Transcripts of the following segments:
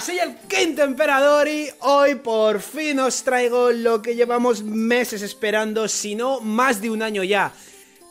soy el quinto emperador y hoy por fin os traigo lo que llevamos meses esperando, si no más de un año ya.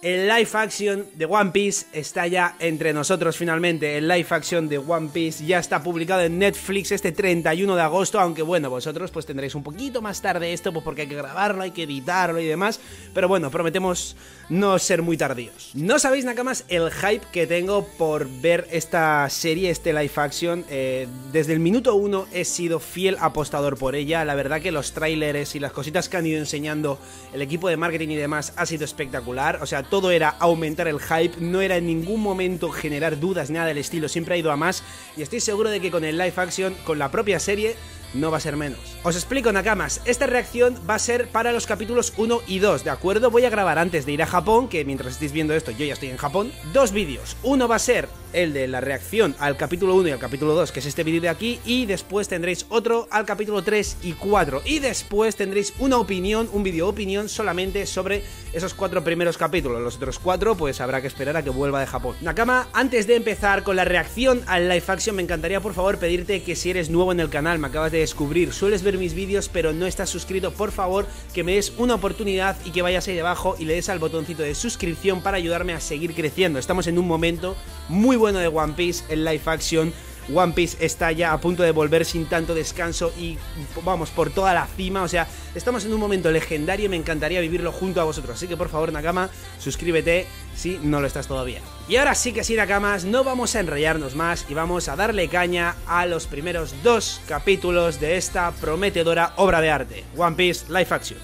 El live action de One Piece está ya entre nosotros finalmente. El live action de One Piece ya está publicado en Netflix este 31 de agosto, aunque bueno, vosotros pues tendréis un poquito más tarde esto pues porque hay que grabarlo, hay que editarlo y demás, pero bueno, prometemos no ser muy tardíos. No sabéis nada más el hype que tengo por ver esta serie, este live action. Eh, desde el minuto uno he sido fiel apostador por ella. La verdad que los tráileres y las cositas que han ido enseñando el equipo de marketing y demás ha sido espectacular. O sea, todo era aumentar el hype, no era en ningún momento generar dudas, nada del estilo, siempre ha ido a más y estoy seguro de que con el live action, con la propia serie, no va a ser menos. Os explico, Nakamas, esta reacción va a ser para los capítulos 1 y 2, ¿de acuerdo? Voy a grabar antes de ir a Japón, que mientras estéis viendo esto yo ya estoy en Japón, dos vídeos. Uno va a ser el de la reacción al capítulo 1 y al capítulo 2, que es este vídeo de aquí, y después tendréis otro al capítulo 3 y 4, y después tendréis una opinión, un vídeo opinión solamente sobre esos cuatro primeros capítulos. Los otros cuatro, pues habrá que esperar a que vuelva de Japón. Nakama, antes de empezar con la reacción al Life action, me encantaría por favor pedirte que si eres nuevo en el canal, me acabas de descubrir. Sueles ver mis vídeos, pero no estás suscrito, por favor, que me des una oportunidad y que vayas ahí debajo y le des al botoncito de suscripción para ayudarme a seguir creciendo. Estamos en un momento muy bueno de One Piece, en live action One Piece está ya a punto de volver sin tanto descanso y vamos por toda la cima. O sea, estamos en un momento legendario y me encantaría vivirlo junto a vosotros. Así que por favor, Nakama, suscríbete si no lo estás todavía. Y ahora sí que sí, Nakamas, no vamos a enrollarnos más y vamos a darle caña a los primeros dos capítulos de esta prometedora obra de arte: One Piece Life Action.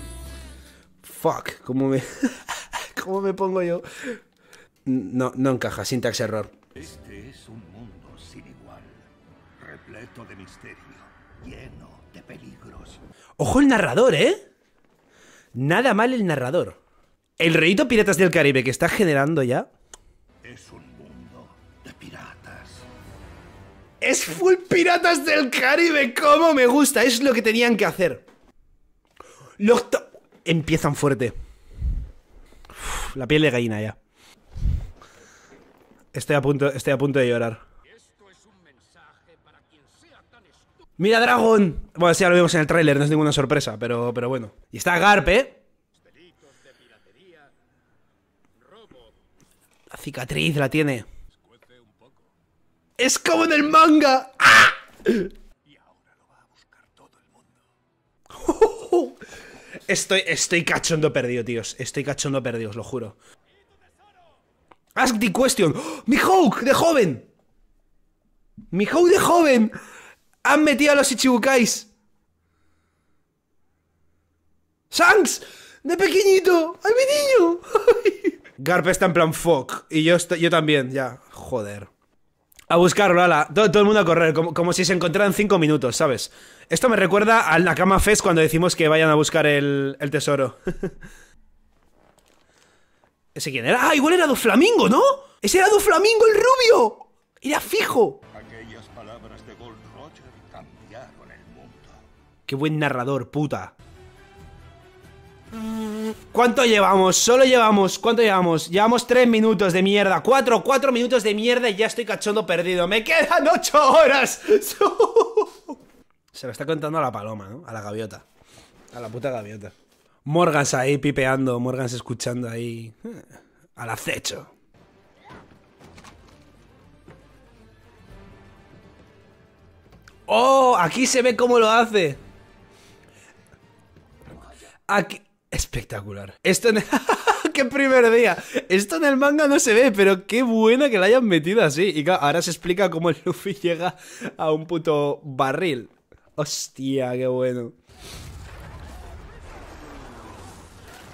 Fuck, ¿cómo me. ¿Cómo me pongo yo? No, no encaja, syntax error. de misterio, lleno de peligros. Ojo el narrador, ¿eh? Nada mal el narrador. El reyito Piratas del Caribe que está generando ya. Es un mundo de piratas. Es full Piratas del Caribe, cómo me gusta, es lo que tenían que hacer. Los empiezan fuerte. la piel de gallina ya. Estoy a punto, estoy a punto de llorar. ¡Mira Dragon! Bueno, sí, ya lo vimos en el tráiler, no es ninguna sorpresa, pero, pero bueno. Y está Garp, ¿eh? La cicatriz la tiene. ¡Es como en el manga! ¡Ah! Estoy, estoy cachondo perdido, tíos. Estoy cachondo perdido, os lo juro. Ask the question. ¡Oh! ¡Mi Hulk de joven! ¡Mi Hulk de joven! Han metido a los Ichibukais. ¡Shanks! ¡De pequeñito! ¡Ay, mi niño! Garp está en plan fuck. Y yo, yo también, ya. Joder. A buscarlo, ala. Todo, el mundo a correr, como, si se encontraran cinco minutos, ¿sabes? Esto me recuerda al Nakama Fest cuando decimos que vayan a buscar el, el tesoro. ¿Ese quién era? ¡Ah, igual era Doflamingo, ¿no? ¡Ese era Doflamingo, el rubio! ¡Era fijo! Qué buen narrador, puta. ¿Cuánto llevamos? Solo llevamos, ¿cuánto llevamos? Llevamos tres minutos de mierda, Cuatro, cuatro minutos de mierda y ya estoy cachondo perdido. ¡Me quedan ocho horas! Se lo está contando a la paloma, ¿no? A la gaviota. A la puta gaviota. Morgans ahí pipeando, Morgans escuchando ahí. Eh, al acecho. ¡Oh! Aquí se ve cómo lo hace. Aquí... Espectacular. Esto en... ¡Qué primer día! Esto en el manga no se ve, pero qué buena que la hayan metido así. Y claro, ahora se explica cómo el Luffy llega a un puto barril. Hostia, qué bueno.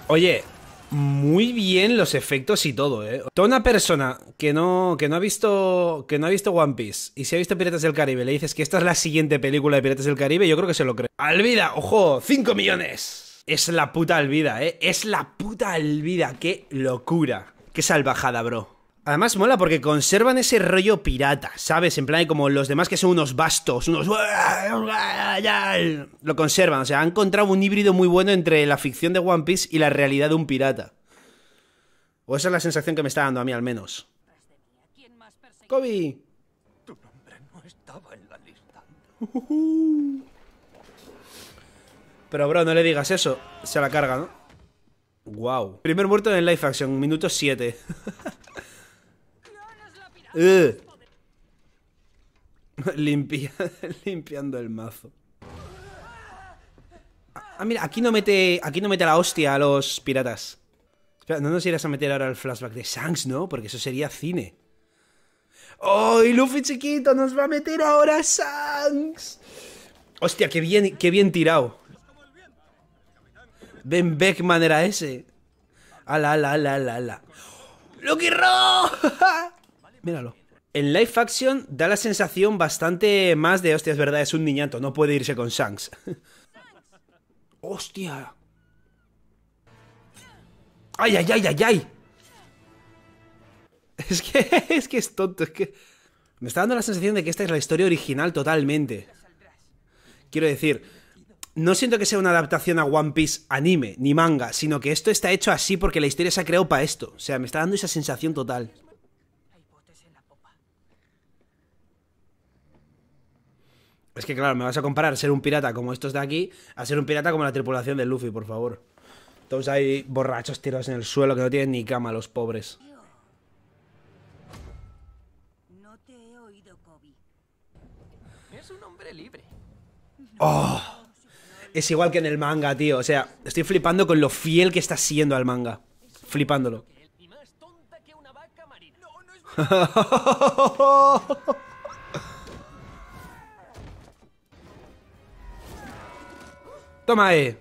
Oye, muy bien los efectos y todo, ¿eh? Toda una persona que no, que no ha visto que no ha visto One Piece y si ha visto Piratas del Caribe le dices que esta es la siguiente película de Piratas del Caribe, yo creo que se lo cree. ¡Alvida! ¡Ojo! ¡5 millones! Es la puta albida, ¿eh? Es la puta albida, qué locura. Qué salvajada, bro. Además mola porque conservan ese rollo pirata, ¿sabes? En plan como los demás que son unos bastos, unos... Lo conservan, o sea, han encontrado un híbrido muy bueno entre la ficción de One Piece y la realidad de un pirata. O esa es la sensación que me está dando a mí al menos. Kobe. Tu pero, bro, no le digas eso. Se la carga, ¿no? Wow. Primer muerto en Life Action, minuto 7. Eh. Limpia, limpiando el mazo. Ah, mira, aquí no mete. Aquí no mete a la hostia a los piratas. Espera, no nos irás a meter ahora el flashback de Shanks, ¿no? Porque eso sería cine. ¡Oh! Luffy chiquito nos va a meter ahora Shanks. Hostia, qué bien, qué bien tirado. Ben Beckman era ese. Ala, ala, ala, ala, ala. ¡Lucky Ro! Míralo. En live action da la sensación bastante más de, hostia, es verdad, es un niñato, no puede irse con Shanks. ¡Hostia! ¡Ay, ay, ay, ay, ay! Es que es, que es tonto, es que... Me está dando la sensación de que esta es la historia original totalmente. Quiero decir, no siento que sea una adaptación a One Piece anime ni manga, sino que esto está hecho así porque la historia se ha creado para esto. O sea, me está dando esa sensación total. Es que claro, me vas a comparar ser un pirata como estos de aquí a ser un pirata como la tripulación de Luffy, por favor. Todos ahí borrachos tirados en el suelo que no tienen ni cama, los pobres. No te he oído, Es un hombre libre. ¡Oh! es igual que en el manga, tío. O sea, estoy flipando con lo fiel que está siendo al manga. Flipándolo. Toma eh.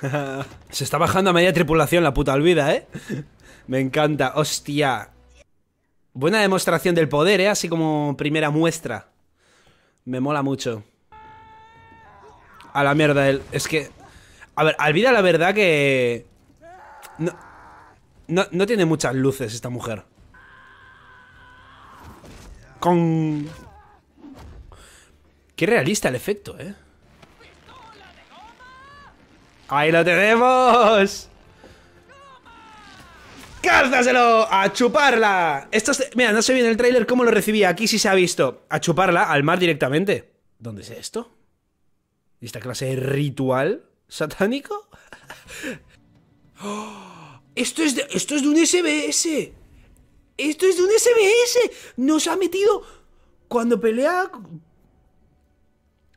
se está bajando a media tripulación la puta olvida, ¿eh? Me encanta. Hostia. Buena demostración del poder, ¿eh? Así como primera muestra. Me mola mucho. A la mierda él. Es que... A ver, olvida la verdad que... No, no tiene muchas luces esta mujer. Con... Qué realista el efecto, ¿eh? ¡Ahí lo tenemos! cázaselo ¡A chuparla! Esto mira, no sé bien el tráiler cómo lo recibía. Aquí sí se ha visto. A chuparla al mar directamente. ¿Dónde es esto? ¿Y esta clase de ritual satánico? esto, es esto es de un SBS. Esto es de un SBS. Nos ha metido cuando pelea...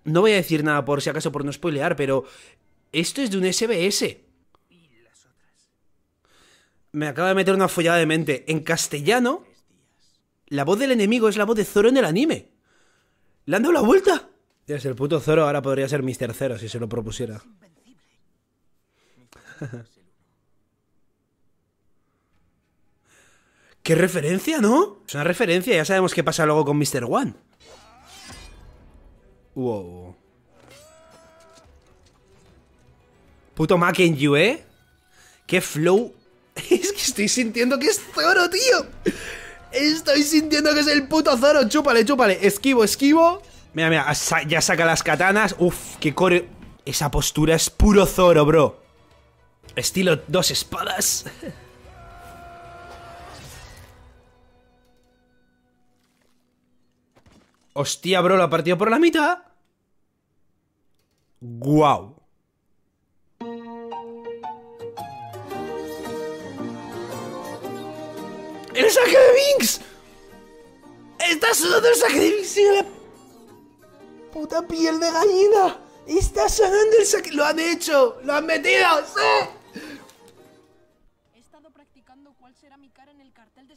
No voy a decir nada por si acaso por no spoilear, pero esto es de un SBS. Me acaba de meter una follada de mente. En castellano, la voz del enemigo es la voz de Zoro en el anime. ¿Le han dado la vuelta? el puto Zoro ahora podría ser Mr. Zero si se lo propusiera. ¡Qué referencia, ¿no? Es una referencia, ya sabemos qué pasa luego con Mr. One. Wow. Puto Mac ¿eh? Qué flow Es que estoy sintiendo que es Zoro, tío. Estoy sintiendo que es el puto Zoro. Chúpale, chúpale. Esquivo, esquivo. Mira, mira, ya saca las katanas. Uf, qué core. Esa postura es puro Zoro, bro. Estilo dos espadas. Hostia, bro, Lo ha partido por la mitad. ¡Guau! ¡El saque de Vinx! ¡Está sudando el saque de la puta piel de gallina! ¡Está sonando el saque! ¡Lo han hecho! ¡Lo han metido! ¡Sí! He estado practicando cuál será mi cara en el cartel de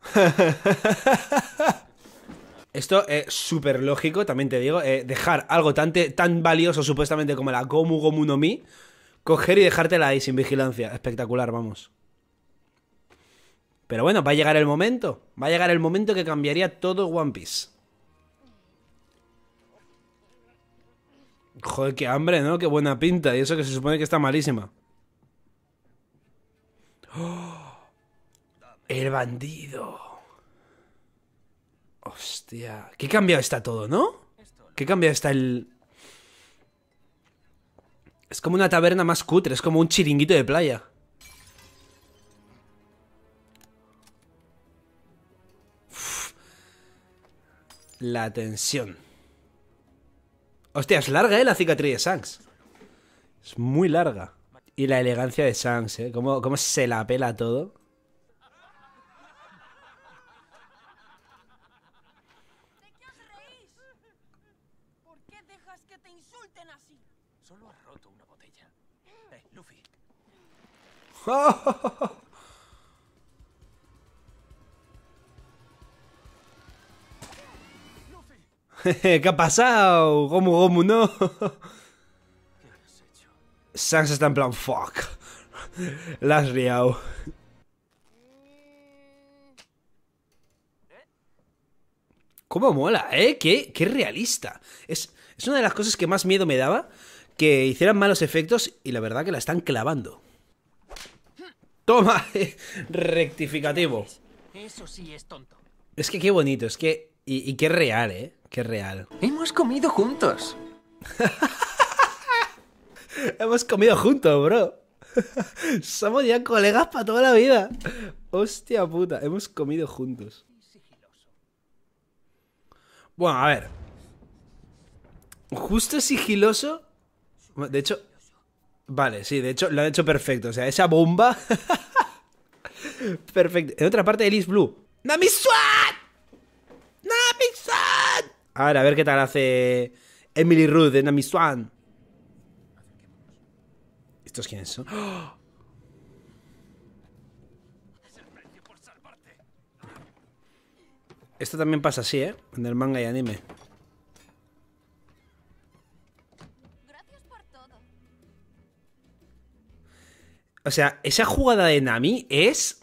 Esto es súper lógico, también te digo, eh, dejar algo tan, tan valioso supuestamente como la Gomu Gomu no Mi coger y dejártela ahí sin vigilancia. Espectacular, vamos. Pero bueno, va a llegar el momento. Va a llegar el momento que cambiaría todo One Piece. Joder, qué hambre, ¿no? Qué buena pinta. Y eso que se supone que está malísima. ¡Oh! El bandido. Hostia. Qué cambiado está todo, ¿no? Qué cambiado está el... Es como una taberna más cutre, es como un chiringuito de playa. La tensión. Hostia, es larga, ¿eh? La cicatriz de Shanks. Es muy larga. Y la elegancia de Shanks, ¿eh? Como cómo se la pela todo. ¿Qué ha pasado? ¿Cómo, cómo no. Sans está en plan, fuck. La has liado. ¿Cómo mola, eh? Qué, realista. Es, es una de las cosas que más miedo me daba que hicieran malos efectos y la verdad que la están clavando. Toma, rectificativo. Eso sí es tonto. Es que qué bonito, es que... Y, y qué real, ¿eh? Qué real. Hemos comido juntos. Hemos comido juntos, bro. Somos ya colegas para toda la vida. Hostia puta, hemos comido juntos. Bueno, a ver. Justo sigiloso. De hecho, Vale, sí, de hecho lo han hecho perfecto. O sea, esa bomba. perfecto. En otra parte, Elise Blue. namisuan namisuan nami Ahora, a ver qué tal hace Emily Ruth de nami ¿Estos quiénes son? ¡Oh! Esto también pasa así, ¿eh? En el manga y anime. O sea, esa jugada de Nami es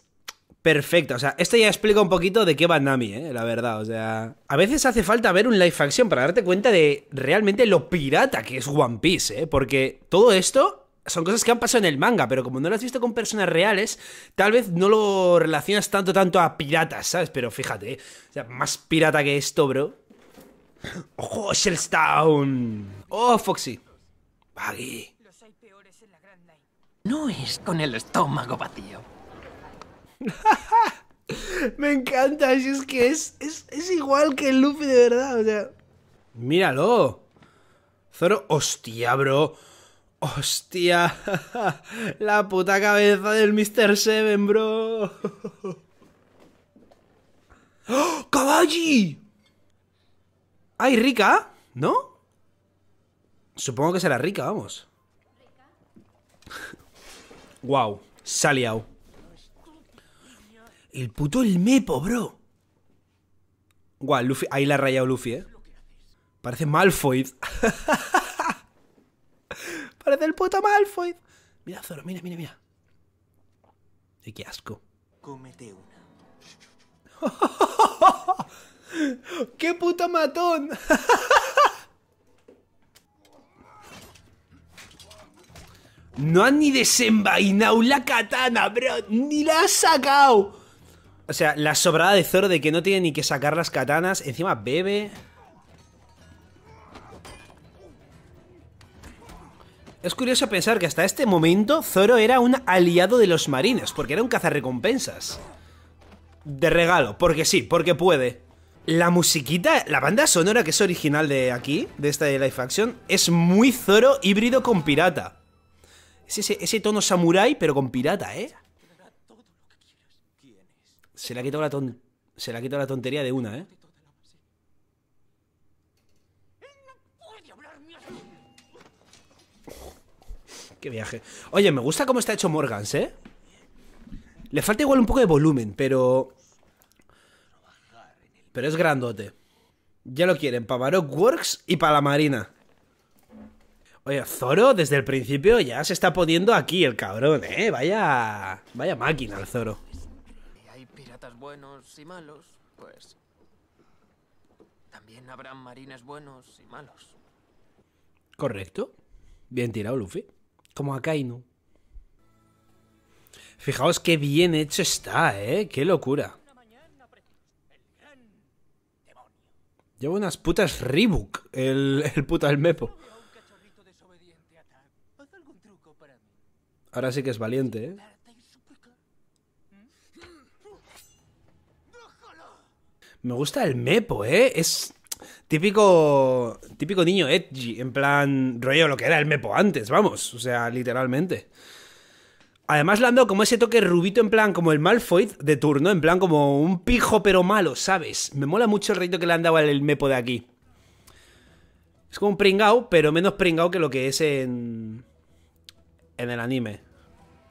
perfecta. O sea, esto ya explica un poquito de qué va Nami, ¿eh? la verdad. O sea, a veces hace falta ver un live action para darte cuenta de realmente lo pirata que es One Piece, ¿eh? Porque todo esto son cosas que han pasado en el manga, pero como no lo has visto con personas reales, tal vez no lo relacionas tanto, tanto a piratas, ¿sabes? Pero fíjate, ¿eh? o sea, más pirata que esto, bro. ¡Ojo, Shellstown! ¡Oh, Foxy! Baggy. No es con el estómago vacío. Me encanta, si es que es, es, igual que el Luffy de verdad, o sea. Míralo. Zoro, hostia, bro. Hostia. La puta cabeza del Mr. Seven, bro. ¡Oh, ¡Ay, rica! ¿No? Supongo que será rica, vamos. Wow, saliao. El puto el mepo, bro. Guau, Luffy, ahí la ha rayado Luffy, ¿eh? Parece Malfoy. Parece el puto Malfoy. Mira, Zoro, mira, mira, mira. Y qué asco. ¡Qué puto matón! No han ni desenvainado la katana, bro. Ni la ha sacado. O sea, la sobrada de Zoro de que no tiene ni que sacar las katanas. Encima bebe. Es curioso pensar que hasta este momento Zoro era un aliado de los marines, porque era un cazarrecompensas. De regalo, porque sí, porque puede. La musiquita, la banda sonora que es original de aquí, de esta de Life Action, es muy Zoro híbrido con pirata ese, tono samurai, pero con pirata, ¿eh? Se le ha quitado la, Se ha quitado la tontería de una, ¿eh? Qué viaje. Oye, me gusta cómo está hecho Morgans, ¿eh? Le falta igual un poco de volumen, pero... Pero es grandote. Ya lo quieren, para Baroque Works y para la Marina. Oye, Zoro desde el principio ya se está poniendo aquí el cabrón, ¿eh? Vaya, vaya máquina el Zoro. piratas buenos y malos, pues... También habrán marines buenos y malos. Correcto. Bien tirado, Luffy. Como a Kainu. Fijaos qué bien hecho está, ¿eh? Qué locura. Lleva unas putas Reebok, el, el puto el mepo. Ahora sí que es valiente, ¿eh? Me gusta el mepo, ¿eh? Es típico típico niño edgy, en plan rollo lo que era el mepo antes, vamos, o sea, literalmente. Además le han dado como ese toque rubito en plan como el Malfoy de turno, en plan como un pijo pero malo, ¿sabes? Me mola mucho el rito que le han dado al mepo de aquí. Es como un pringao, pero menos pringao que lo que es en en el anime.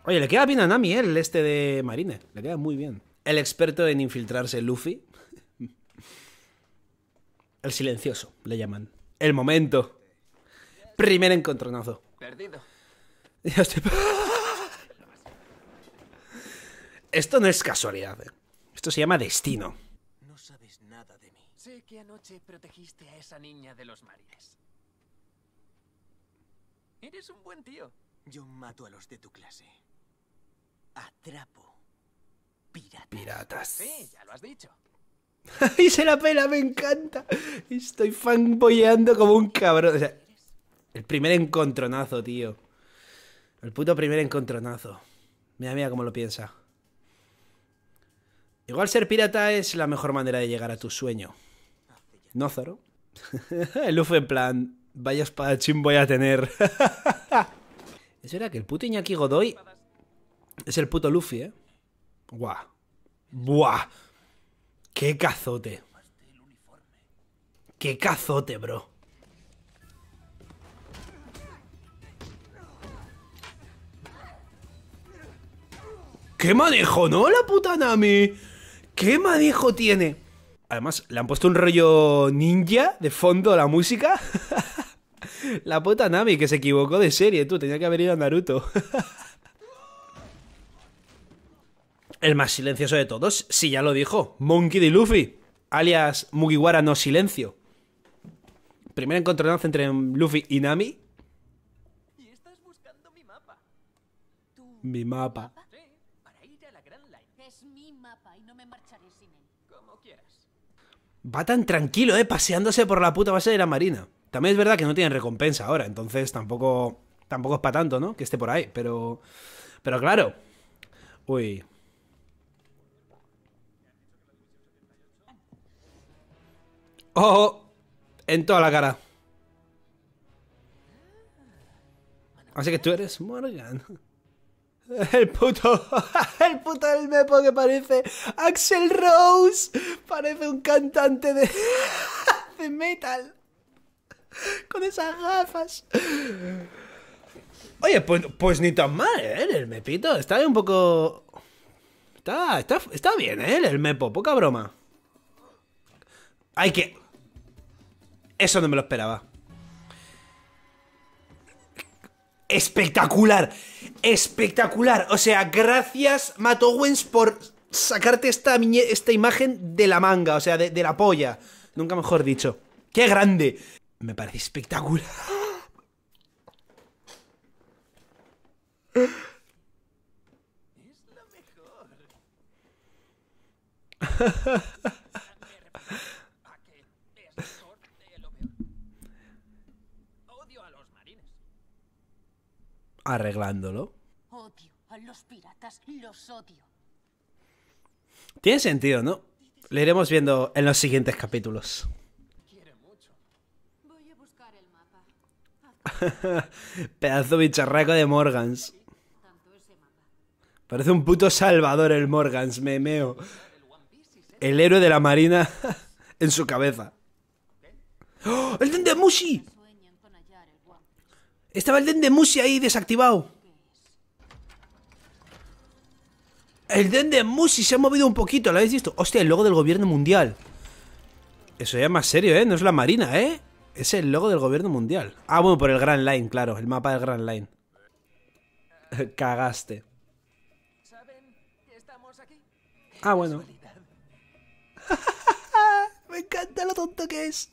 Oye, le queda bien a Nami, ¿eh? el este de Marine. Le queda muy bien. El experto en infiltrarse, Luffy. El silencioso, le llaman. El momento. Primer encontronazo. Perdido. Esto no es casualidad. ¿eh? Esto se llama destino. No sabes nada de mí. Sé que anoche protegiste a esa niña de los marines. Eres un buen tío. Yo mato a los de tu clase. Atrapo. Piratas. Sí, ya lo has dicho. y se la pela, me encanta. Estoy fanboyeando como un cabrón. el primer encontronazo, tío. El puto primer encontronazo. Mira, mira cómo lo piensa. Igual ser pirata es la mejor manera de llegar a tu sueño. ¿No, Zoro? el Luffy en plan, vaya espadachín voy a tener. Es verdad que el puto Iñaki Godoy es el puto Luffy, ¿eh? gua Buah. Qué cazote. Qué cazote, bro. ¡Qué manejo, no! La puta Nami. ¡Qué manejo tiene! Además, le han puesto un rollo ninja de fondo a la música. La puta Nami que se equivocó de serie, tú. Tenía que haber ido a Naruto. El más silencioso de todos, si ya lo dijo, Monkey D. Luffy, alias Mugiwara no silencio. Primer encontronazo entre Luffy y Nami. mi mapa. Va tan tranquilo, eh, paseándose por la puta base de la marina. También es verdad que no tienen recompensa ahora, entonces tampoco, tampoco es para tanto, ¿no? Que esté por ahí, pero, pero claro. Uy. ¡Oh! En toda la cara. Así que tú eres Morgan. El puto. El puto del Mepo que parece. Axel Rose. Parece un cantante de. de metal. Con esas gafas. Oye, pues, pues ni tan mal, ¿eh? El mepito. Está un poco... Está, bien, ¿eh? El mepo. Poca broma. Hay que... Eso no me lo esperaba. Espectacular. Espectacular. O sea, gracias, Matowens, por sacarte esta, esta imagen de la manga, o sea, de, de la polla. Nunca mejor dicho. ¡Qué grande! Me parece espectacular. Arreglándolo. Odio a los piratas, los odio. Tiene sentido, ¿no? Le iremos viendo en los siguientes capítulos. Pedazo bicharraco de Morgans. Parece un puto salvador el Morgans, me El héroe de la marina en su cabeza. ¡Oh! ¡El Dende Mushi! Estaba el Dende ahí desactivado. El Dende Musi se ha movido un poquito, ¿lo habéis visto? Hostia, el logo del gobierno mundial. Eso ya es más serio, ¿eh? No es la marina, ¿eh? Es el logo del gobierno mundial. Ah, bueno, por el Grand Line, claro. El mapa del Grand Line. Cagaste. Ah, bueno. Me encanta lo tonto que es.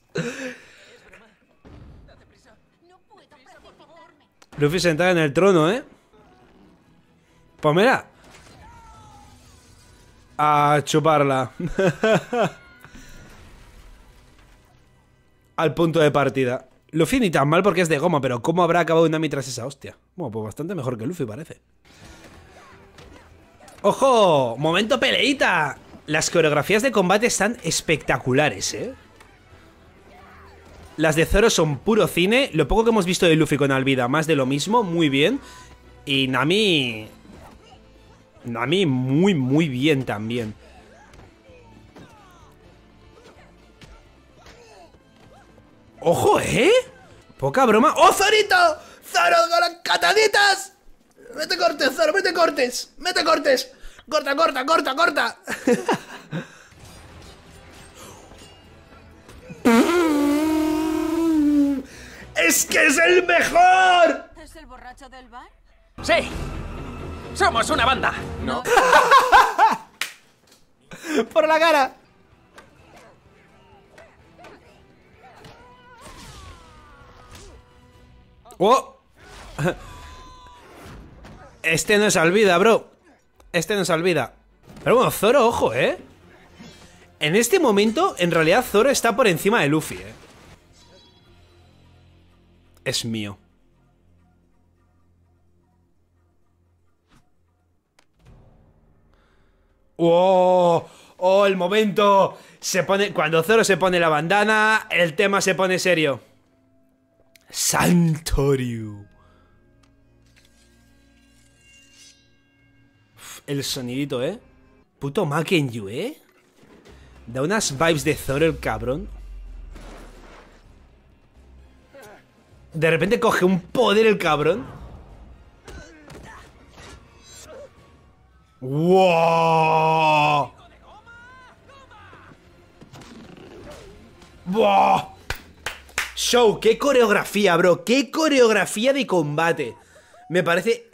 Luffy sentado en el trono, ¿eh? Pues mira. A chuparla. al punto de partida. Luffy ni tan mal porque es de goma, pero ¿cómo habrá acabado Nami tras esa hostia? Bueno, pues bastante mejor que Luffy parece. ¡Ojo! ¡Momento peleita! Las coreografías de combate están espectaculares, ¿eh? Las de Zoro son puro cine. Lo poco que hemos visto de Luffy con Alvida, más de lo mismo, muy bien. Y Nami... Nami muy, muy bien también. ¡Ojo, eh! Poca broma. ¡Oh, Zorito! ¡Zoro con las cataditas! ¡Mete cortes, Zoro! ¡Mete cortes! ¡Mete cortes! ¡Corta, corta, corta, corta! ¡Es que es el mejor! ¿Es el borracho del bar? ¡Sí! ¡Somos una banda! ¿No? ¡Por la cara! Oh. Este no se olvida, bro. Este no se olvida. Pero bueno, Zoro, ojo, ¿eh? En este momento, en realidad, Zoro está por encima de Luffy, ¿eh? Es mío. ¡Oh! ¡Oh, el momento! Se pone, cuando Zoro se pone la bandana, el tema se pone serio. Santoriu. El sonidito, ¿eh? Puto Makenyu, ¿eh? Da unas vibes de Zoro el cabrón. De repente coge un poder el cabrón. ¡Wow! ¡Wow! show, qué coreografía, bro, qué coreografía de combate. Me parece...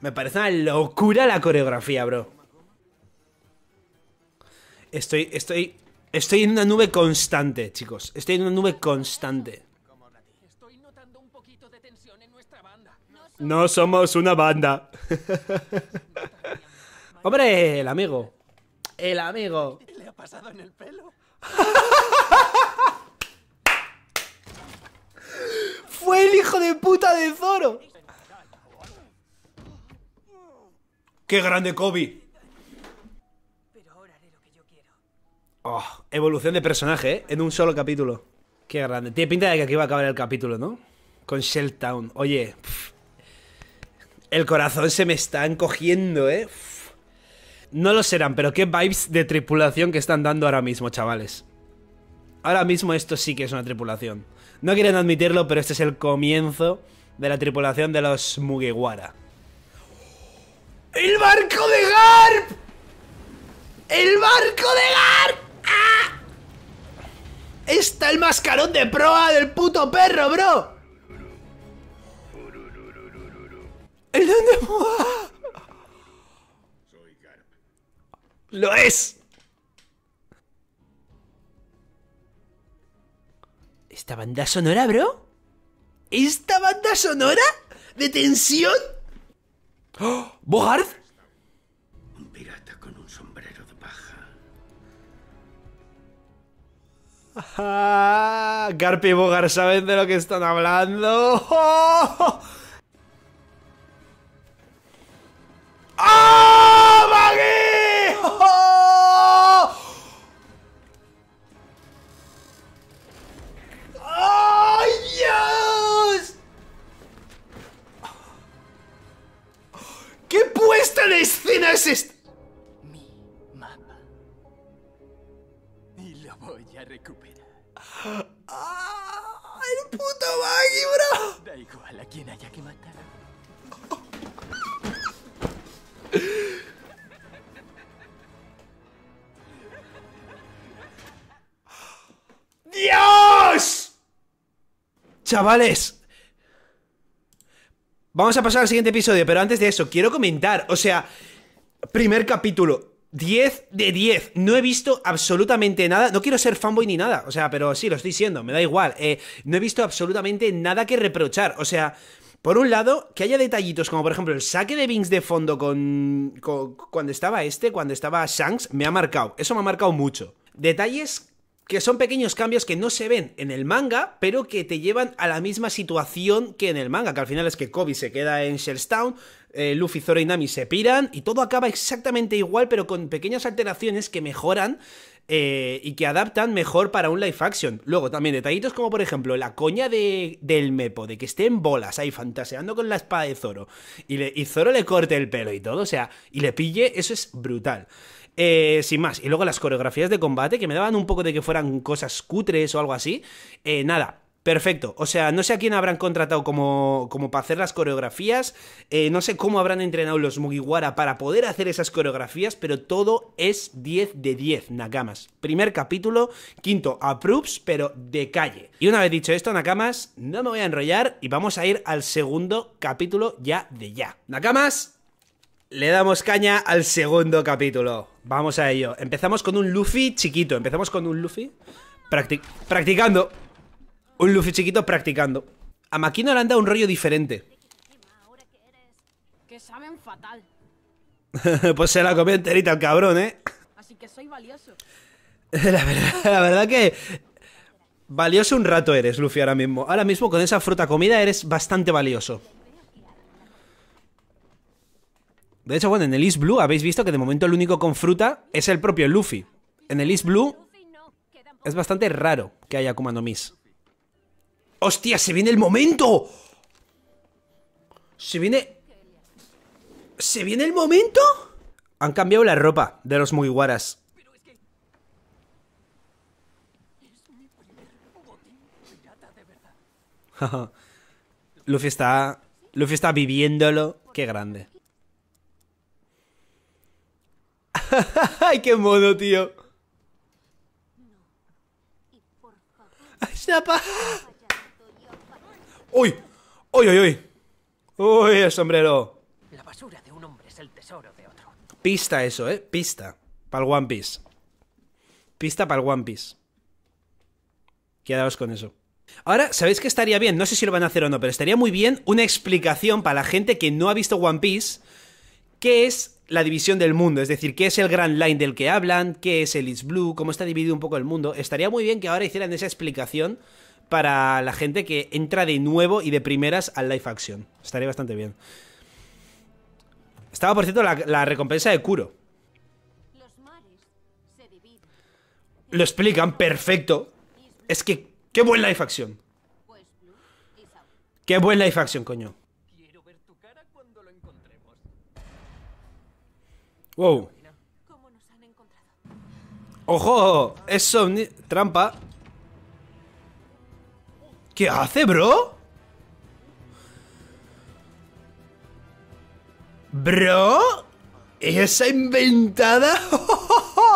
Me parece una locura la coreografía, bro. Estoy, estoy, estoy en una nube constante, chicos. Estoy en una nube constante. No somos una banda. Hombre, el amigo. El amigo. ¿Le ha pasado en el pelo? ¡Fue el hijo de puta de Zoro! ¡Qué grande Kobe! Oh, evolución de personaje, ¿eh? En un solo capítulo. Qué grande. Tiene pinta de que aquí va a acabar el capítulo, ¿no? Con Shelltown. Oye, el corazón se me está encogiendo, ¿eh? No lo serán, pero qué vibes de tripulación que están dando ahora mismo, chavales. Ahora mismo esto sí que es una tripulación. No quieren admitirlo, pero este es el comienzo de la tripulación de los Mugiwara. ¡El barco de Garp! ¡El barco de Garp! ¡Ah! ¡Está el mascarón de proa del puto perro, bro! ¿El dónde? ¡Lo es! ¿Esta banda sonora, bro? ¿Esta banda sonora? ¿De tensión? ¡Oh! Un pirata con un sombrero de paja. Ah, Garp y Bogart saben de lo que están hablando. ¡Oh! ¡Ah, puesta de escena es Mi mapa. Y lo voy a recuperar. ¡Ah! ¡El puto Maggie, bro! Da igual a quien haya que matar. ¡Dios! Chavales, Vamos a pasar al siguiente episodio, pero antes de eso, quiero comentar, o sea, primer capítulo, 10 de 10. No he visto absolutamente nada. No quiero ser fanboy ni nada. O sea, pero sí, lo estoy siendo. Me da igual. Eh, no he visto absolutamente nada que reprochar. O sea, por un lado, que haya detallitos como por ejemplo el saque de Vince de fondo con cuando estaba este, cuando estaba Shanks, me ha marcado. Eso me ha marcado mucho. Detalles que son pequeños cambios que no se ven en el manga, pero que te llevan a la misma situación que en el manga, que al final es que Kobe se queda en Shellstown, eh, Luffy, Zoro y Nami se piran, y todo acaba exactamente igual, pero con pequeñas alteraciones que mejoran eh, y que adaptan mejor para un live action. Luego también detallitos como por ejemplo la coña del Mepo, de que esté en bolas ahí fantaseando con la espada de Zoro y, y Zoro le corte el pelo y todo, o sea, y le pille, eso es brutal. Eh, sin más. Y luego las coreografías de combate, que me daban un poco de que fueran cosas cutres o algo así. Eh, nada, Perfecto. O sea, no sé a quién habrán contratado como, como para hacer las coreografías. Eh, no sé cómo habrán entrenado los Mugiwara para poder hacer esas coreografías, pero todo es 10 de 10, Nakamas. Primer capítulo, quinto, approves, pero de calle. Y una vez dicho esto, Nakamas, no me voy a enrollar y vamos a ir al segundo capítulo ya de ya. Nakamas, le damos caña al segundo capítulo. Vamos a ello. Empezamos con un Luffy chiquito. Empezamos con un Luffy practicando. Un Luffy chiquito practicando. A Makino le han dado un rollo diferente. Que saben fatal. pues se la comió enterita el cabrón, ¿eh? Así que soy valioso. la verdad que... Valioso un rato eres, Luffy, ahora mismo. Ahora mismo con esa fruta comida eres bastante valioso. De hecho, bueno, en el East Blue habéis visto que de momento el único con fruta es el propio Luffy. En el East Blue es bastante raro que haya Akuma no Mis. ¡Hostia, se viene el momento! Se viene... ¿Se viene el momento? Han cambiado la ropa de los Mugiwaras. Luffy está... Luffy está viviéndolo. Qué grande. ¡Ay, qué mono, tío! ¡Chapa! ¡Uy! ¡Uy, uy, uy! ¡Uy, el sombrero! Pista eso, ¿eh? Pista. Para el One Piece. Pista para el One Piece. Quedaos con eso. Ahora, ¿sabéis que estaría bien? No sé si lo van a hacer o no, pero estaría muy bien una explicación para la gente que no ha visto One Piece, que es la división del mundo, es decir, qué es el Grand Line del que hablan, qué es el East Blue, cómo está dividido un poco el mundo. Estaría muy bien que ahora hicieran esa explicación para la gente que entra de nuevo y de primeras al Life action. Estaría bastante bien. Estaba, por cierto, la, recompensa de Kuro. Lo explican perfecto. Es que, qué buen Life action. Qué buen Life action, coño. Wow. ¡Ojo! Es Trampa. ¿Qué hace, bro? ¿Bro? ¿Esa inventada?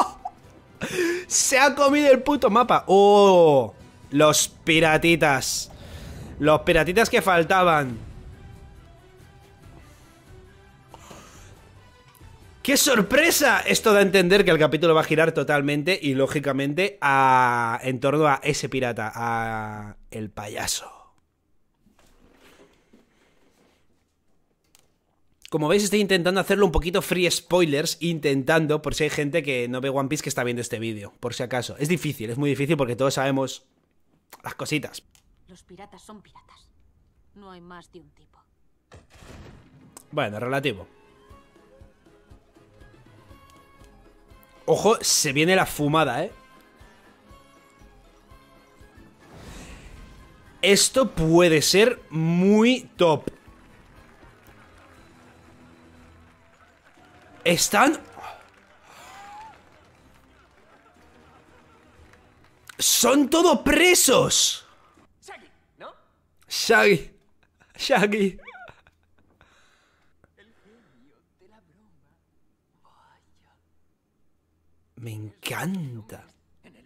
¡Se ha comido el puto mapa! ¡Oh! Los piratitas. Los piratitas que faltaban. ¡Qué sorpresa! Esto da a entender que el capítulo va a girar totalmente y lógicamente a, en torno a ese pirata, a el payaso. Como veis, estoy intentando hacerlo un poquito free spoilers, intentando, por si hay gente que no ve One Piece que está viendo este vídeo, por si acaso. Es difícil, es muy difícil porque todos sabemos las cositas. Los piratas son piratas. No hay más de un tipo. Bueno, relativo. Ojo, se viene la fumada, ¿eh? Esto puede ser muy top. Están... ¡Son todo presos! Shaggy, ¿no? Shaggy. Shaggy. Me encanta. En el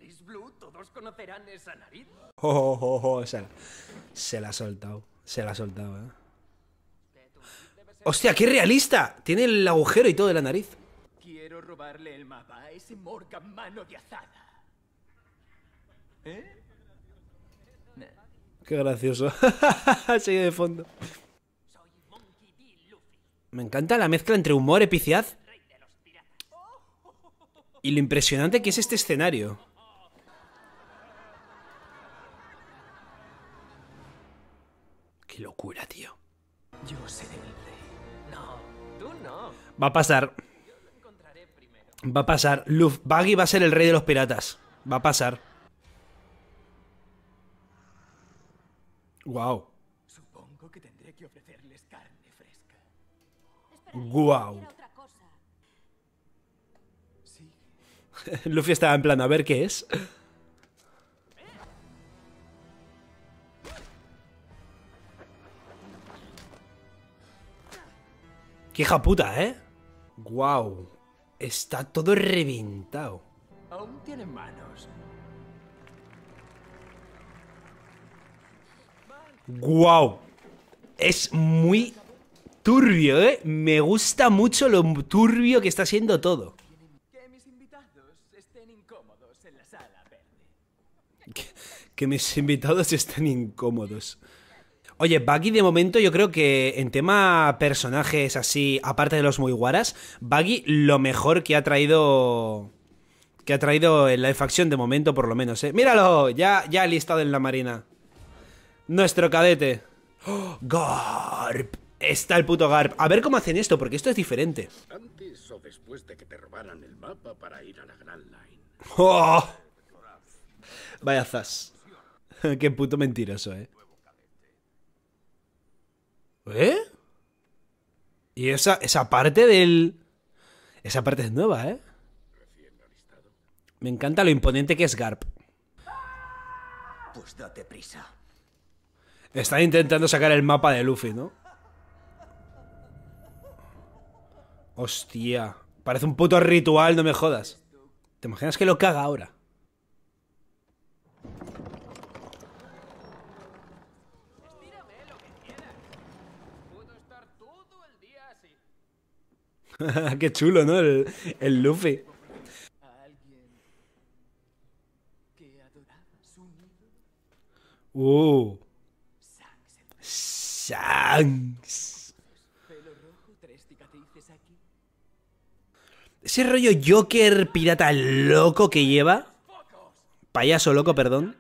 todos conocerán esa nariz. Oh, oh, oh, oh Se, la, ha soltado. Se la ha soltado, ¿eh? ¡Hostia, qué realista! Tiene el agujero y todo de la nariz. Quiero robarle el mapa a ese Morgan mano de azada. ¿Eh? Qué gracioso. Sigue de fondo. Me encanta la mezcla entre humor, epicidad y lo impresionante que es este escenario. Qué locura, tío. Va a pasar. Va a pasar. Buggy va a ser el rey de los piratas. Va a pasar. Guau Supongo Luffy estaba en plan, a ver qué es. ¡Qué hija puta, eh! ¡Guau! Wow. Está todo reventado. Aún tiene manos. ¡Guau! Wow. Es muy turbio, ¿eh? Me gusta mucho lo turbio que está siendo todo. que mis invitados estén incómodos. Oye, Baggy de momento yo creo que en tema personajes así, aparte de los muy guaras, Baggy lo mejor que ha traído que ha traído en la facción de momento por lo menos, ¿eh? Míralo, ya ya listado en la Marina. Nuestro cadete. Garp. Está el puto Garp. A ver cómo hacen esto porque esto es diferente. Antes Vaya zas. Qué puto mentiroso, ¿eh? ¿Eh? Y esa, esa parte del... Esa parte es nueva, ¿eh? Me encanta lo imponente que es Garp. Pues date prisa. Están intentando sacar el mapa de Luffy, ¿no? Hostia. Parece un puto ritual, no me jodas. ¿Te imaginas que lo caga ahora? Qué chulo, ¿no? El, el Luffy. Uh. Shanks. Ese rollo Joker pirata loco que lleva. Payaso loco, perdón.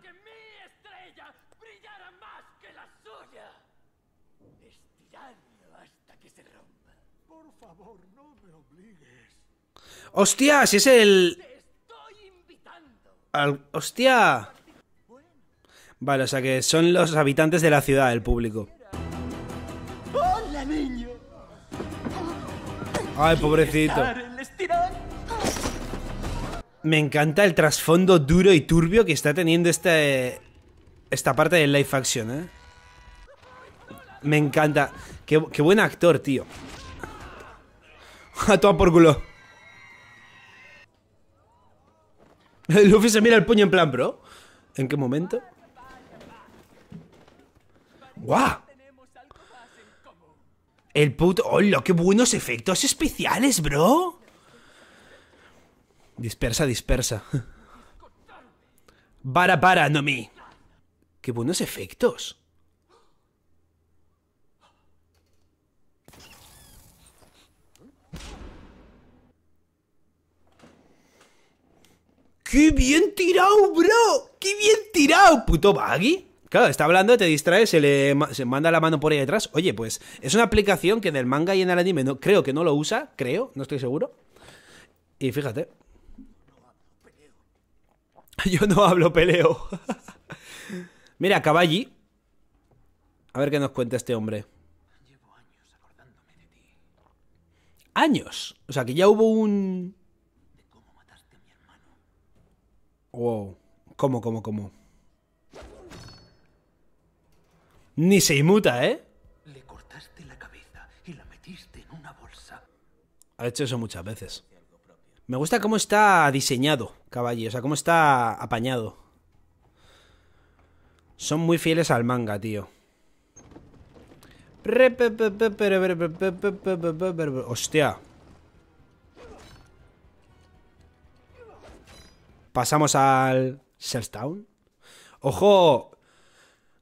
¡Hostia! Si es el... ¡Hostia! Vale, o sea que son los habitantes de la ciudad, el público. ¡Ay, pobrecito! Me encanta el trasfondo duro y turbio que está teniendo este, esta parte de Life action, ¿eh? Me encanta. Qué, buen actor, tío. A por culo. Luffy se mira el puño en plan, bro. ¿En qué momento? ¡Guau! El puto... ¡Hola! ¡Qué buenos efectos especiales, bro! Dispersa, dispersa. Para, para, no me. ¡Qué buenos efectos! ¡Qué bien tirado, bro! ¡Qué bien tirado, puto Baggy! Claro, está hablando, te distrae, se le se manda la mano por ahí detrás. Oye, pues es una aplicación que en el manga y en el anime creo que no lo usa, creo, no estoy seguro. Y fíjate. Yo no hablo peleo. Mira, Caballi. A ver qué nos cuenta este hombre. Años. O sea, que ya hubo un Wow. ¿Cómo, cómo, cómo? Ni se inmuta, ¿eh? Le cortaste la cabeza y la metiste en una bolsa. Ha hecho eso muchas veces. Me gusta cómo está diseñado, caballo. O sea, cómo está apañado. Son muy fieles al manga, tío. Hostia. Pasamos al Shellstown. ¡Ojo!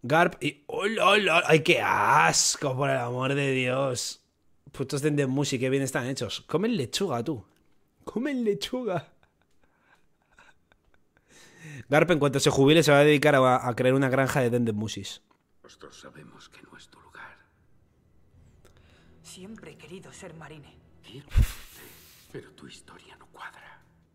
Garp y... ¡Hola, ¡Oh, ¡Ay, qué asco, por el amor de Dios! Putos de Musi, qué bien están hechos. Comen lechuga, tú. Comen lechuga. Garp, en cuanto se jubile, se va a dedicar a, crear una granja de Dendemusis. Nosotros sabemos que no es tu lugar. Siempre he querido ser marine. pero tu historia no cuadra.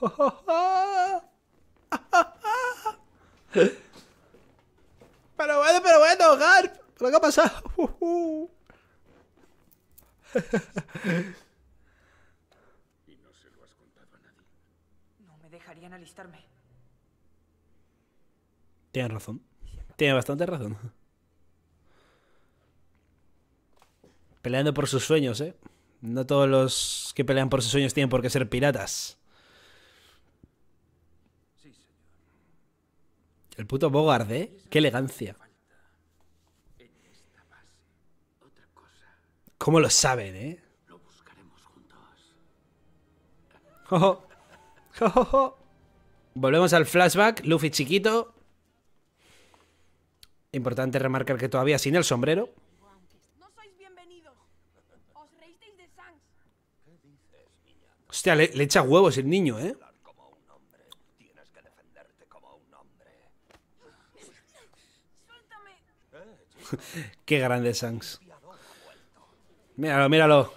Pero bueno, pero bueno, Garp. qué ha pasado? no me dejarían alistarme. razón. Tiene bastante razón. Peleando por sus sueños, ¿eh? No todos los que pelean por sus sueños tienen por qué ser piratas. El puto Bogard, ¿eh? Qué elegancia. ¿Cómo lo saben, eh? Lo Volvemos al flashback. Luffy chiquito. Importante remarcar que todavía sin el sombrero. Hostia, le echa huevos el niño, ¿eh? Qué grande Sans. Míralo, míralo.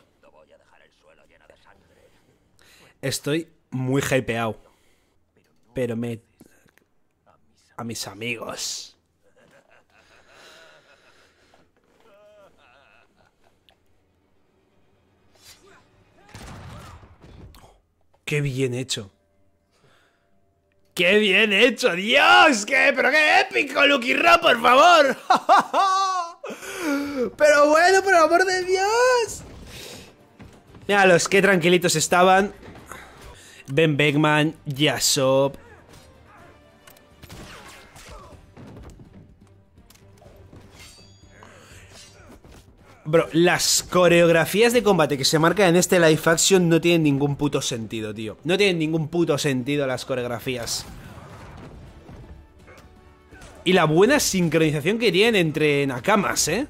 Estoy muy hypeado. Pero me... A mis amigos. Qué bien hecho. ¡Qué bien hecho! ¡Dios! ¡Qué, pero qué épico, Lucky por favor! ¡Pero bueno, por amor de Dios! Mira los que tranquilitos estaban. Ben Beckman, Yasop, Bro, las coreografías de combate que se marcan en este live action no tienen ningún puto sentido, tío. No tienen ningún puto sentido las coreografías. Y la buena sincronización que tienen entre nakamas, ¿eh?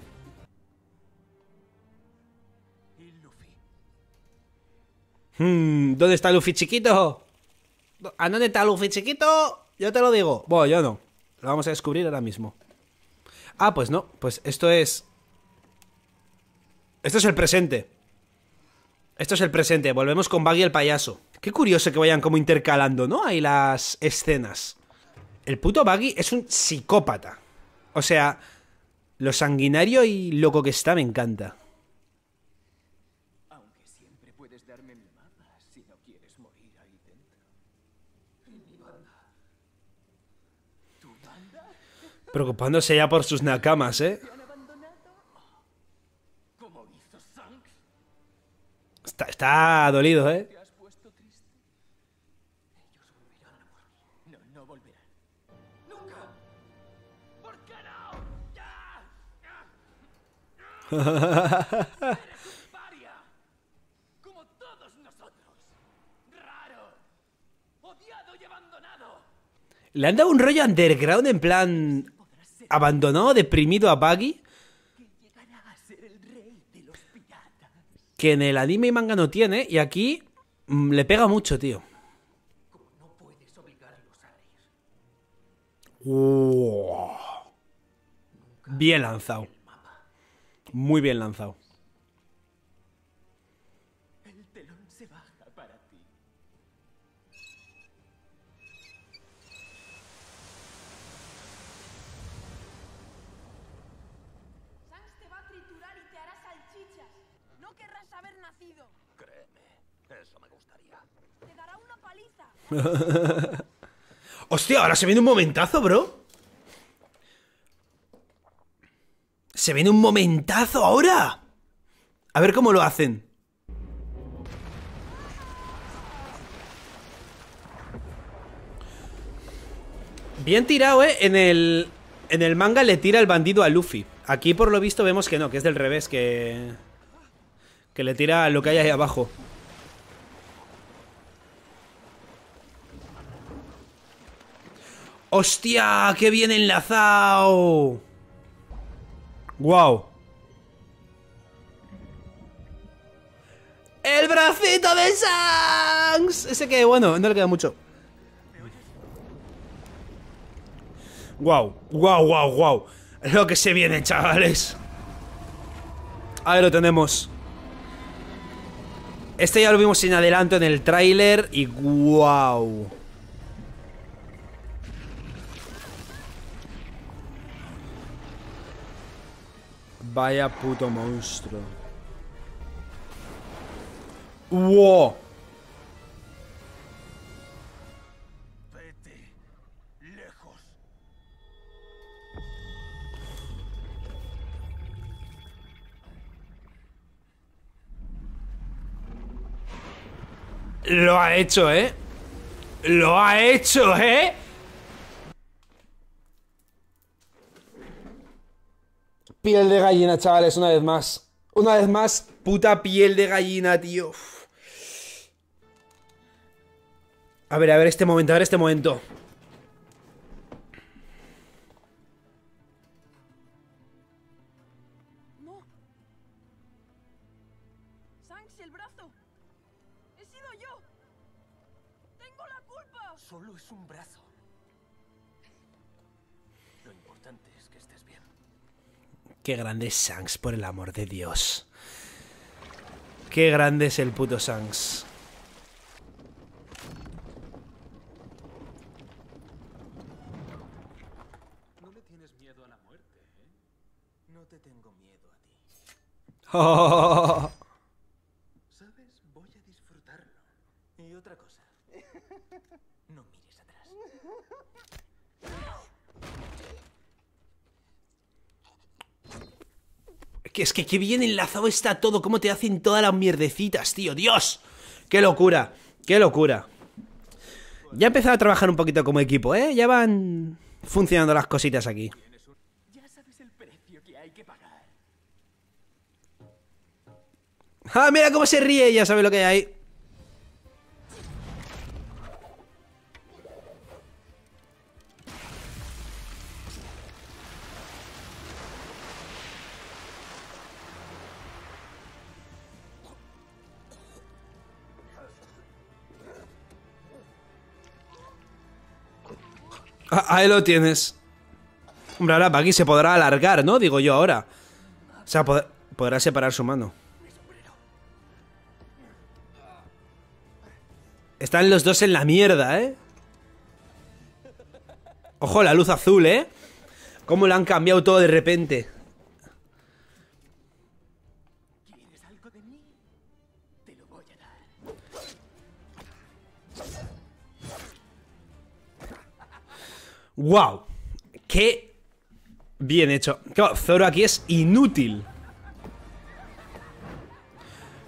Hmm, ¿Dónde está Luffy chiquito? ¿A dónde está Luffy chiquito? Yo te lo digo. Bueno, yo no. Lo vamos a descubrir ahora mismo. Ah, pues no. Pues esto es esto es el presente. Esto es el presente. Volvemos con Baggy el payaso. Qué curioso que vayan como intercalando, ¿no? Ahí las escenas. El puto Baggy es un psicópata. O sea, lo sanguinario y loco que está me encanta. Aunque siempre puedes darme si no quieres morir ahí dentro. Preocupándose ya por sus nakamas, ¿eh? Está, está dolido, ¿eh? Como todos nosotros. Raro. Odiado y abandonado. Le han dado un rollo underground en plan. Abandonado, deprimido a Baggy. que en el anime y manga no tiene, y aquí mm, le pega mucho, tío. Bien lanzado. Muy bien lanzado. Hostia, ahora se viene un momentazo, bro. Se viene un momentazo ahora. A ver cómo lo hacen. Bien tirado, ¿eh? En el, manga le tira el bandido a Luffy. Aquí por lo visto vemos que no, que es del revés, que... Que le tira lo que hay ahí abajo. ¡Hostia! ¡Qué bien enlazado! ¡Wow! ¡El bracito de Shanks! Ese que, bueno, no le queda mucho. ¡Guau! ¡Guau! ¡Guau! ¡Guau! Lo que se viene, chavales. Ahí lo tenemos. Este ya lo vimos en adelanto en el tráiler y ¡Guau! Vaya puto monstruo. ¡Wow! lejos. Lo ha hecho, ¿eh? Lo ha hecho, ¿eh? Piel de gallina, chavales, una vez más. Una vez más, puta piel de gallina, tío. A ver, a ver este momento, a ver este momento. Qué grande es Shanks, por el amor de Dios. Qué grande es el puto Shanks. No le tienes miedo a la muerte, ¿eh? No te tengo miedo a ti. Que es que qué bien enlazado está todo, cómo te hacen todas las mierdecitas, tío. ¡Dios! ¡Qué locura! ¡Qué locura! Ya he empezado a trabajar un poquito como equipo, ¿eh? Ya van funcionando las cositas aquí. ¡Ah, mira cómo se ríe! Ya sabe lo que hay ahí. Ah, ahí lo tienes. Hombre, ahora se podrá alargar, ¿no? Digo yo ahora. O sea, podrá separar su mano. Están los dos en la mierda, ¿eh? Ojo, la luz azul, ¿eh? Cómo la han cambiado todo de repente. ¡Wow! ¡Qué bien hecho! Claro, Zoro aquí es inútil.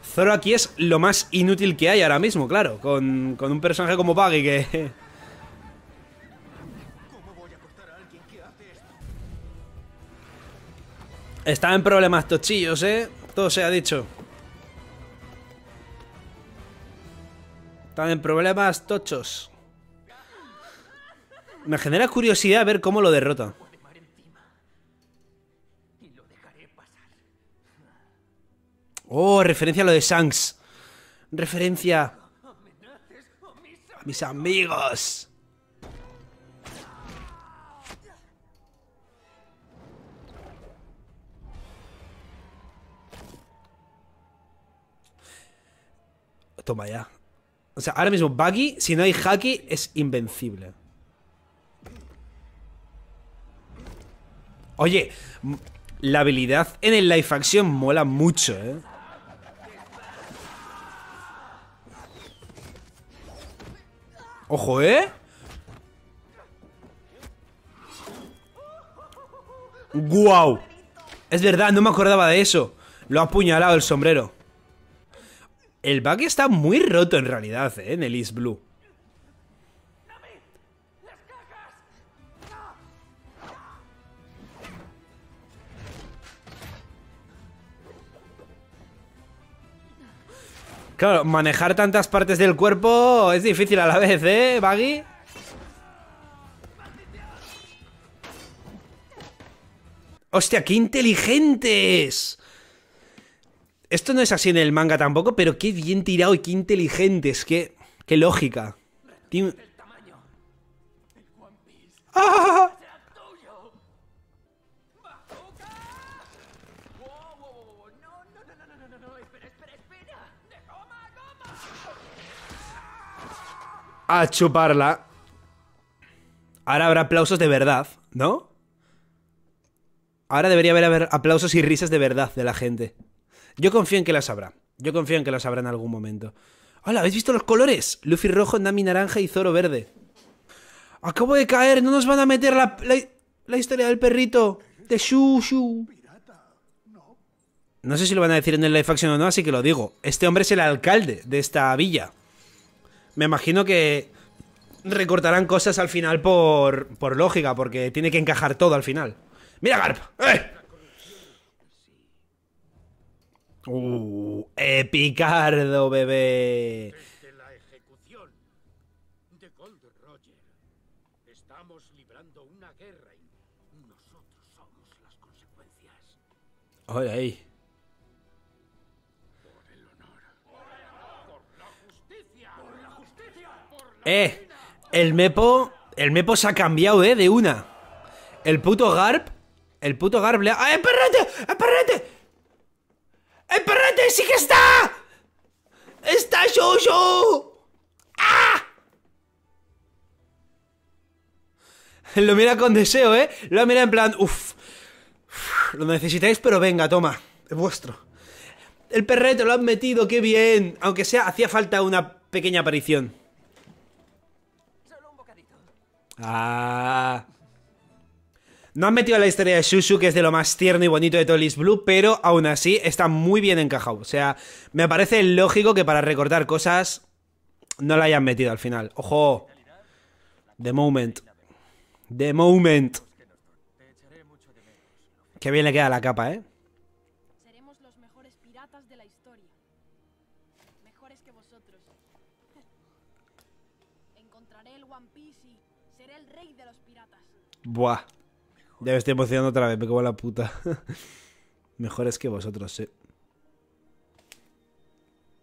Zoro aquí es lo más inútil que hay ahora mismo, claro. Con, un personaje como Paggy que... está en problemas tochillos, ¿eh? Todo se ha dicho. Están en problemas tochos. Me genera curiosidad ver cómo lo derrota. Oh, referencia a lo de Shanks. Referencia a mis amigos. Toma ya. O sea, ahora mismo Buggy, si no hay Haki, es invencible. Oye, la habilidad en el Life action mola mucho, ¿eh? Ojo, ¿eh? ¡Guau! Es verdad, no me acordaba de eso. Lo ha apuñalado el sombrero. El bug está muy roto en realidad, ¿eh? En el East Blue. Claro, manejar tantas partes del cuerpo es difícil a la vez, ¿eh, Baggy? ¡Hostia, qué inteligentes! Esto no es así en el manga tampoco, pero qué bien tirado y qué inteligentes, qué, qué lógica. ¡Ah! a chuparla. Ahora habrá aplausos de verdad, ¿no? Ahora debería haber, aplausos y risas de verdad de la gente. Yo confío en que las habrá. Yo confío en que las habrá en algún momento. ¡Hola! ¿Habéis visto los colores? Luffy rojo, Nami naranja y Zoro verde. Acabo de caer, no nos van a meter la, historia del perrito de Shushu. No sé si lo van a decir en el live action o no, así que lo digo. Este hombre es el alcalde de esta villa me imagino que recortarán cosas al final por, por lógica, porque tiene que encajar todo al final. ¡Mira, Garp! ¡Eh! ¡Uh! ¡Epicardo, bebé! Desde la ejecución de Gold Roger, estamos librando una guerra y nosotros somos las consecuencias. Oye, ahí. Eh, el Mepo. El Mepo se ha cambiado, eh, de una. El puto Garp. El puto Garp le ha. ¡Ah, perrete! el ¡Eh, perrete! ¡El ¡Eh, perrete sí que está! ¡Está yo! ¡Ah! Lo mira con deseo, ¿eh? Lo mira en plan, Uf, lo necesitáis, pero venga, toma. Es vuestro. El perrete lo han metido, qué bien. Aunque sea, hacía falta una pequeña aparición. Ah. No han metido la historia de Shushu, que es de lo más tierno y bonito de Tolis Blue, pero aún así está muy bien encajado. O sea, me parece lógico que para recortar cosas no la hayan metido al final. Ojo. The moment. The moment. Qué bien le queda la capa, ¿eh? Buah. Ya me estoy emocionando otra vez, me como la puta. Mejores que vosotros, eh.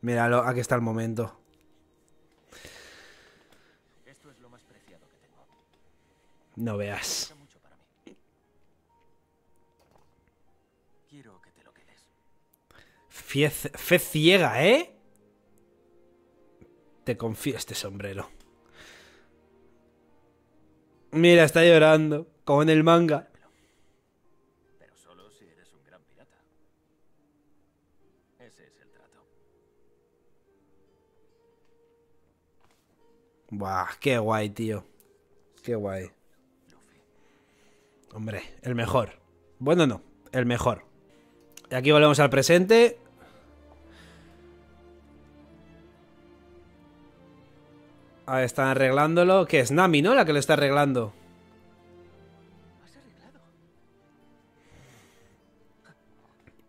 Míralo, aquí está el momento. Esto es lo más preciado que tengo. No veas. fe ciega, ¿eh? Te confío este sombrero. Mira, está llorando, como en el manga. Pero solo si eres un gran pirata. Ese es el trato. Buah, qué guay, tío. Qué guay. Hombre, el mejor. Bueno, no, el mejor. Y aquí volvemos al presente. Están ah, están arreglándolo. Que es Nami, ¿no? La que lo está arreglando.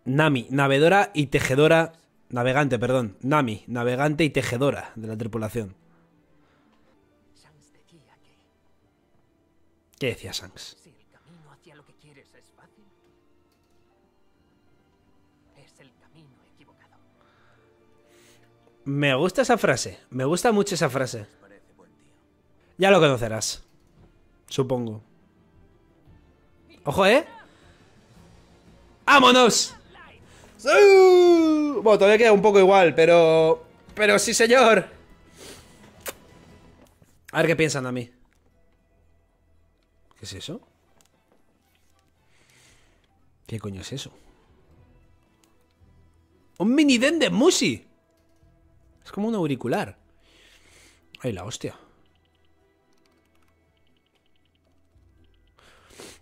Nami, navegadora y tejedora. Navegante, perdón. Nami, navegante y tejedora de la tripulación. ¿Qué decía Shanks? Me gusta esa frase. Me gusta mucho esa frase. Ya lo conocerás. Supongo. Ojo, ¿eh? ¡Vámonos! Bueno, todavía queda un poco igual, pero... ¡Pero sí, señor! A ver qué piensan a mí. ¿Qué es eso? ¿Qué coño es eso? ¡Un mini den de Musi! Es como un auricular. ¡Ay, la hostia!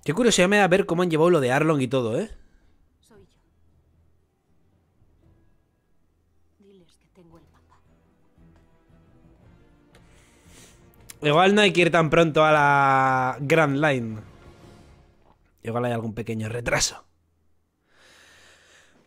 Qué curiosidad me da ver cómo han llevado lo de Arlong y todo, ¿eh? Soy yo. el Igual no hay que ir tan pronto a la Grand Line. Igual hay algún pequeño retraso.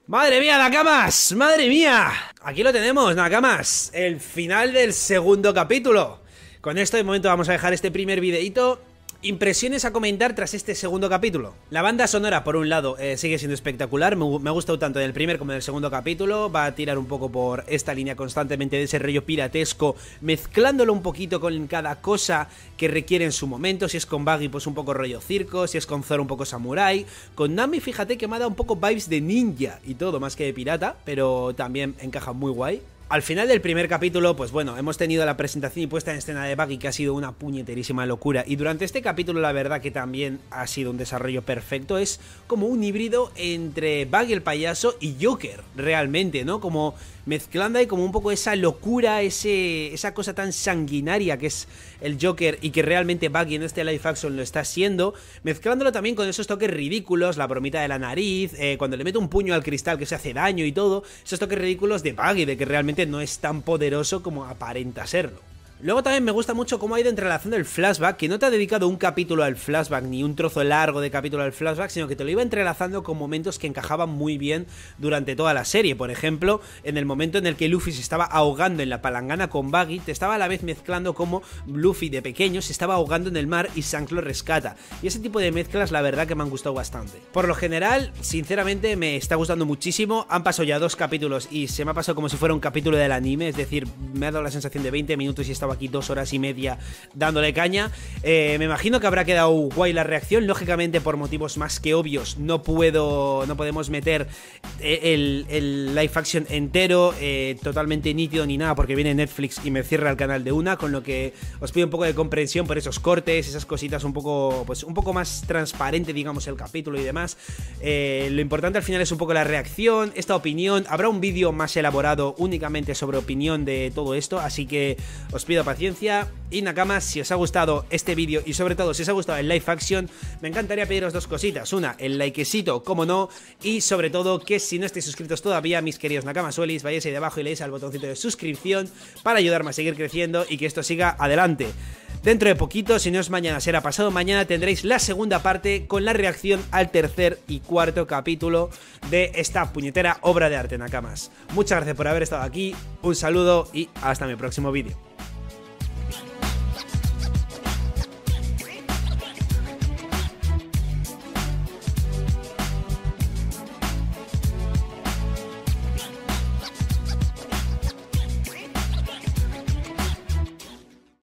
¡Madre mía, Nakamas! ¡Madre mía! Aquí lo tenemos, Nakamas. El final del segundo capítulo. Con esto de momento vamos a dejar este primer videito Impresiones a comentar tras este segundo capítulo. La banda sonora, por un lado, eh, sigue siendo espectacular. Me, me, ha gustado tanto del primer como del segundo capítulo. Va a tirar un poco por esta línea constantemente de ese rollo piratesco, mezclándolo un poquito con cada cosa que requiere en su momento. Si es con Baggy, pues un poco rollo circo. Si es con Zoro, un poco samurai. Con Nami, fíjate que me ha dado un poco vibes de ninja y todo, más que de pirata, pero también encaja muy guay. Al final del primer capítulo, pues bueno, hemos tenido la presentación y puesta en escena de Buggy, que ha sido una puñeterísima locura. Y durante este capítulo, la verdad que también ha sido un desarrollo perfecto. Es como un híbrido entre Buggy el payaso y Joker, realmente, ¿no? Como mezclando ahí como un poco esa locura, ese, esa cosa tan sanguinaria que es el Joker y que realmente Buggy en este Life action lo está haciendo, mezclándolo también con esos toques ridículos, la bromita de la nariz, eh, cuando le mete un puño al cristal que se hace daño y todo, esos toques ridículos de Buggy, de que realmente no es tan poderoso como aparenta serlo. Luego también me gusta mucho cómo ha ido entrelazando el flashback, que no te ha dedicado un capítulo al flashback, ni un trozo largo de capítulo al flashback, sino que te lo iba entrelazando con momentos que encajaban muy bien durante toda la serie. Por ejemplo, en el momento en el que Luffy se estaba ahogando en la palangana con Baggy, te estaba a la vez mezclando cómo Luffy de pequeño se estaba ahogando en el mar y Shanks lo rescata. Y ese tipo de mezclas, la verdad que me han gustado bastante. Por lo general, sinceramente, me está gustando muchísimo. Han pasado ya dos capítulos y se me ha pasado como si fuera un capítulo del anime, es decir, me ha dado la sensación de 20 minutos y estaba aquí dos horas y media dándole caña. Eh, me imagino que habrá quedado guay la reacción. Lógicamente, por motivos más que obvios, no puedo. No podemos meter eh, el, live action entero, eh, totalmente nítido ni nada, porque viene Netflix y me cierra el canal de una. Con lo que os pido un poco de comprensión por esos cortes, esas cositas un poco. Pues un poco más transparente, digamos, el capítulo y demás. lo importante al final es un poco la reacción, esta opinión. Habrá un vídeo más elaborado únicamente sobre opinión de todo esto. Así que os pido paciencia. Y Nakamas, si os ha gustado este vídeo y sobre todo si os ha gustado el live action, me encantaría pediros dos cositas. Una, el likecito, como no. Y sobre todo que si no estáis suscritos todavía, mis queridos Nakamasuelis, vayáis ahí debajo y leéis al botoncito de suscripción para ayudarme a seguir creciendo y que esto siga adelante. Dentro de poquito, si no es mañana, será pasado mañana, tendréis la segunda parte con la reacción al tercer y cuarto capítulo de esta puñetera obra de arte, Nakamas. Muchas gracias por haber estado aquí, un saludo y hasta mi próximo vídeo.